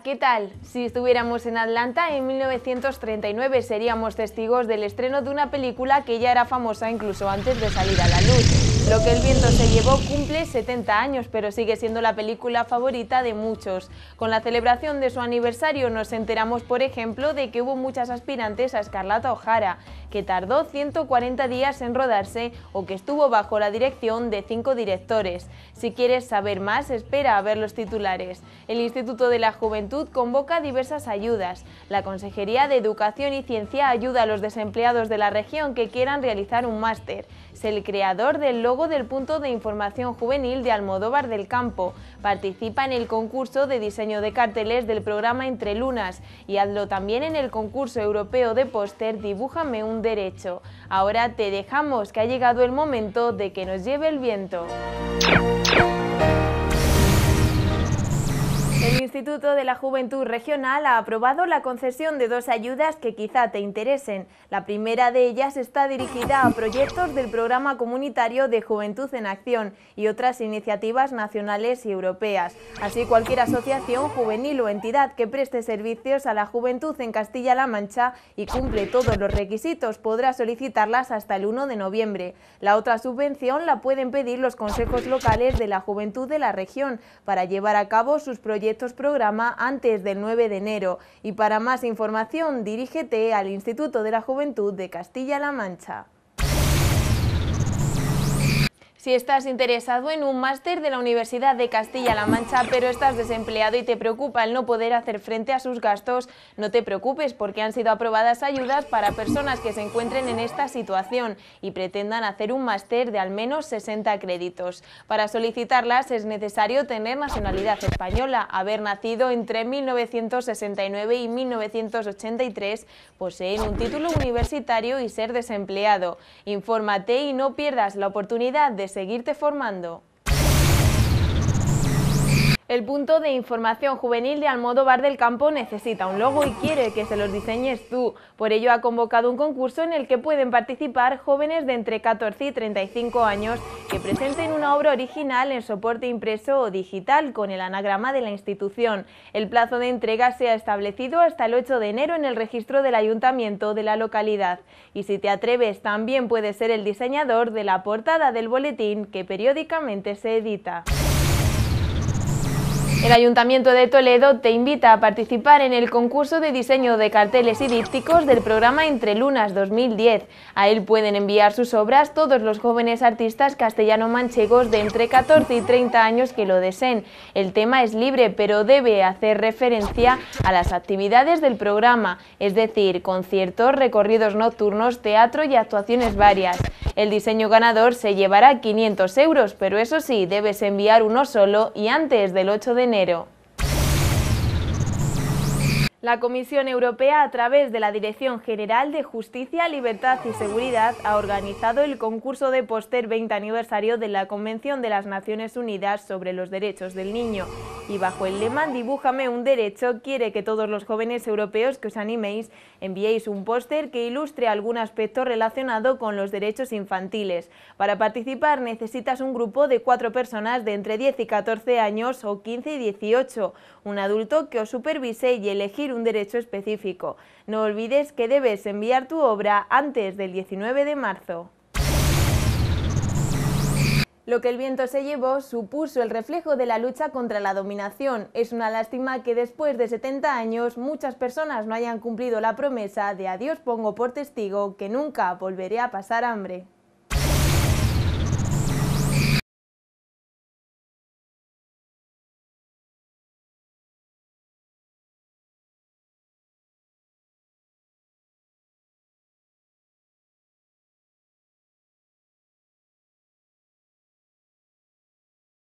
¿qué tal? Si estuviéramos en Atlanta en 1939 seríamos testigos del estreno de una película que ya era famosa incluso antes de salir a la luz. Lo que el viento se llevó cumple 70 años, pero sigue siendo la película favorita de muchos. Con la celebración de su aniversario nos enteramos, por ejemplo, de que hubo muchas aspirantes a Escarlata O'Hara, que tardó 140 días en rodarse o que estuvo bajo la dirección de cinco directores. Si quieres saber más, espera a ver los titulares. El Instituto de la Juventud Juventud convoca diversas ayudas. La Consejería de Educación y Ciencia ayuda a los desempleados de la región que quieran realizar un máster. Es el creador del logo del Punto de Información Juvenil de Almodóvar del Campo. Participa en el concurso de diseño de carteles del programa Entre Lunas y hazlo también en el concurso europeo de póster Dibújame un Derecho. Ahora te dejamos que ha llegado el momento de que nos lleve el viento. El Instituto de la Juventud Regional ha aprobado la concesión de dos ayudas que quizá te interesen. La primera de ellas está dirigida a proyectos del Programa Comunitario de Juventud en Acción y otras iniciativas nacionales y europeas. Así, cualquier asociación juvenil o entidad que preste servicios a la juventud en Castilla-La Mancha y cumple todos los requisitos podrá solicitarlas hasta el 1 de noviembre. La otra subvención la pueden pedir los consejos locales de la juventud de la región para llevar a cabo sus proyectos estos programa antes del 9 de enero. Y para más información, dirígete al Instituto de la Juventud de Castilla-La Mancha. Si estás interesado en un máster de la Universidad de Castilla-La Mancha, pero estás desempleado y te preocupa el no poder hacer frente a sus gastos, no te preocupes porque han sido aprobadas ayudas para personas que se encuentren en esta situación y pretendan hacer un máster de al menos 60 créditos. Para solicitarlas es necesario tener nacionalidad española, haber nacido entre 1969 y 1983, poseer un título universitario y ser desempleado. Infórmate y no pierdas la oportunidad de seguirte formando. El punto de información juvenil de Almodóvar del Campo necesita un logo y quiere que se los diseñes tú. Por ello ha convocado un concurso en el que pueden participar jóvenes de entre 14 y 35 años que presenten una obra original en soporte impreso o digital con el anagrama de la institución. El plazo de entrega se ha establecido hasta el 8 de enero en el registro del ayuntamiento de la localidad. Y si te atreves, también puedes ser el diseñador de la portada del boletín que periódicamente se edita. El Ayuntamiento de Toledo te invita a participar en el concurso de diseño de carteles y dípticos del programa Entre Lunas 2010. A él pueden enviar sus obras todos los jóvenes artistas castellano-manchegos de entre 14 y 30 años que lo deseen. El tema es libre, pero debe hacer referencia a las actividades del programa, es decir, conciertos, recorridos nocturnos, teatro y actuaciones varias. El diseño ganador se llevará 500 euros, pero eso sí, debes enviar uno solo y antes del 8 de enero. La Comisión Europea, a través de la Dirección General de Justicia, Libertad y Seguridad, ha organizado el concurso de póster 20 aniversario de la Convención de las Naciones Unidas sobre los Derechos del Niño. Y bajo el lema Dibújame un derecho, quiere que todos los jóvenes europeos que os animéis enviéis un póster que ilustre algún aspecto relacionado con los derechos infantiles. Para participar necesitas un grupo de cuatro personas de entre 10 y 14 años o 15 y 18, un adulto que os supervise y elegir un derecho específico. No olvides que debes enviar tu obra antes del 19 de marzo. Lo que el viento se llevó supuso el reflejo de la lucha contra la dominación. Es una lástima que después de 70 años muchas personas no hayan cumplido la promesa de adiós pongo por testigo que nunca volveré a pasar hambre.